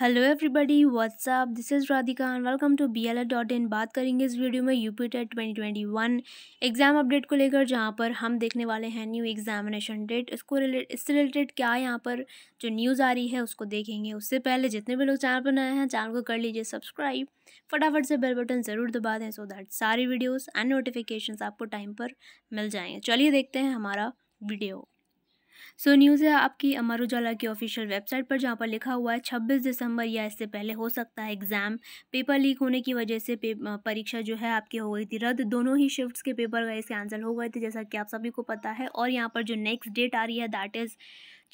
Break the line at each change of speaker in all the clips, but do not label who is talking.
hello everybody what's up this is Radhika and welcome to B L dot in बात करेंगे इस video में U P TET twenty twenty one exam update को लेकर जहां पर हम देखने वाले हैं न्यू एग्जामिनेशन डेट इसको रिलेट इससे रिलेटेड क्या यहां पर जो न्यूज़ आ रही है उसको देखेंगे उससे पहले जितने भी लोग चैनल पर नए हैं चैनल को कर लीजिए सब्सक्राइब फटाफट से बेल बटन ज़रूर दबा दें सो दैट सारी वीडियोज़ एंड नोटिफिकेशन आपको टाइम पर मिल जाएंगे चलिए देखते हैं हमारा वीडियो सो न्यूज़ है आपकी अमर उजाला की ऑफिशियल वेबसाइट पर जहाँ पर लिखा हुआ है छब्बीस दिसंबर या इससे पहले हो सकता है एग्ज़ाम पेपर लीक होने की वजह से परीक्षा जो है आपकी हो गई थी रद्द दोनों ही शिफ्ट्स के पेपर वाइज कैंसिल हो गए थे जैसा कि आप सभी को पता है और यहाँ पर जो नेक्स्ट डेट आ रही है दैट इज़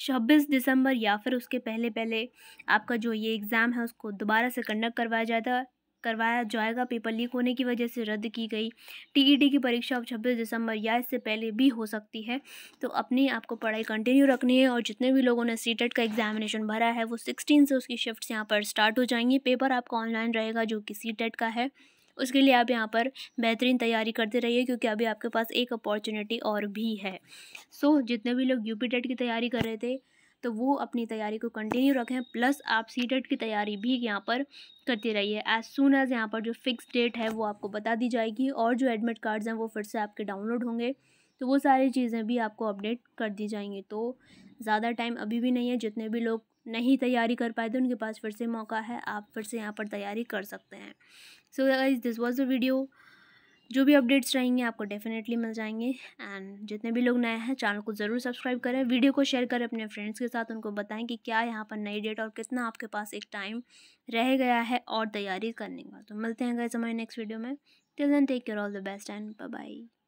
छब्बीस दिसंबर या फिर उसके पहले पहले आपका जो ये एग्ज़ाम है उसको दोबारा से कंडक्ट करवाया जाता है करवाया जाएगा पेपर लीक होने की वजह से रद्द की गई टीईटी की परीक्षा अब छब्बीस दिसंबर या इससे पहले भी हो सकती है तो अपनी आपको पढ़ाई कंटिन्यू रखनी है और जितने भी लोगों ने सी e का एग्जामिनेशन भरा है वो सिक्सटीन से उसकी शिफ्ट यहाँ पर स्टार्ट हो जाएंगी पेपर आपका ऑनलाइन रहेगा जो कि सी e का है उसके लिए आप यहाँ पर बेहतरीन तैयारी करते रहिए क्योंकि अभी आपके पास एक अपॉर्चुनिटी और भी है सो so, जितने भी लोग यूपी टेट e की तैयारी कर रहे थे तो वो अपनी तैयारी को कंटिन्यू रखें प्लस आप सी e की तैयारी भी यहाँ पर करते रहिए एज सुन एज़ यहाँ पर जो फिक्स डेट है वो आपको बता दी जाएगी और जो एडमिट कार्ड्स हैं वो फिर से आपके डाउनलोड होंगे तो वो सारी चीज़ें भी आपको अपडेट कर दी जाएंगी तो ज़्यादा टाइम अभी भी नहीं है जितने भी लोग नहीं तैयारी कर पाए थे उनके पास फिर से मौका है आप फिर से यहाँ पर तैयारी कर सकते हैं so this was the video जो भी अपडेट्स रहेंगे आपको डेफिनेटली मिल जाएंगे एंड जितने भी लोग नए हैं चैनल को ज़रूर सब्सक्राइब करें वीडियो को शेयर करें अपने फ्रेंड्स के साथ उनको बताएं कि क्या यहाँ पर नई डेट और कितना आपके पास एक टाइम रह गया है और तैयारी करने का तो मिलते हैं गए समय नेक्स्ट वीडियो में till then take care all the best and bye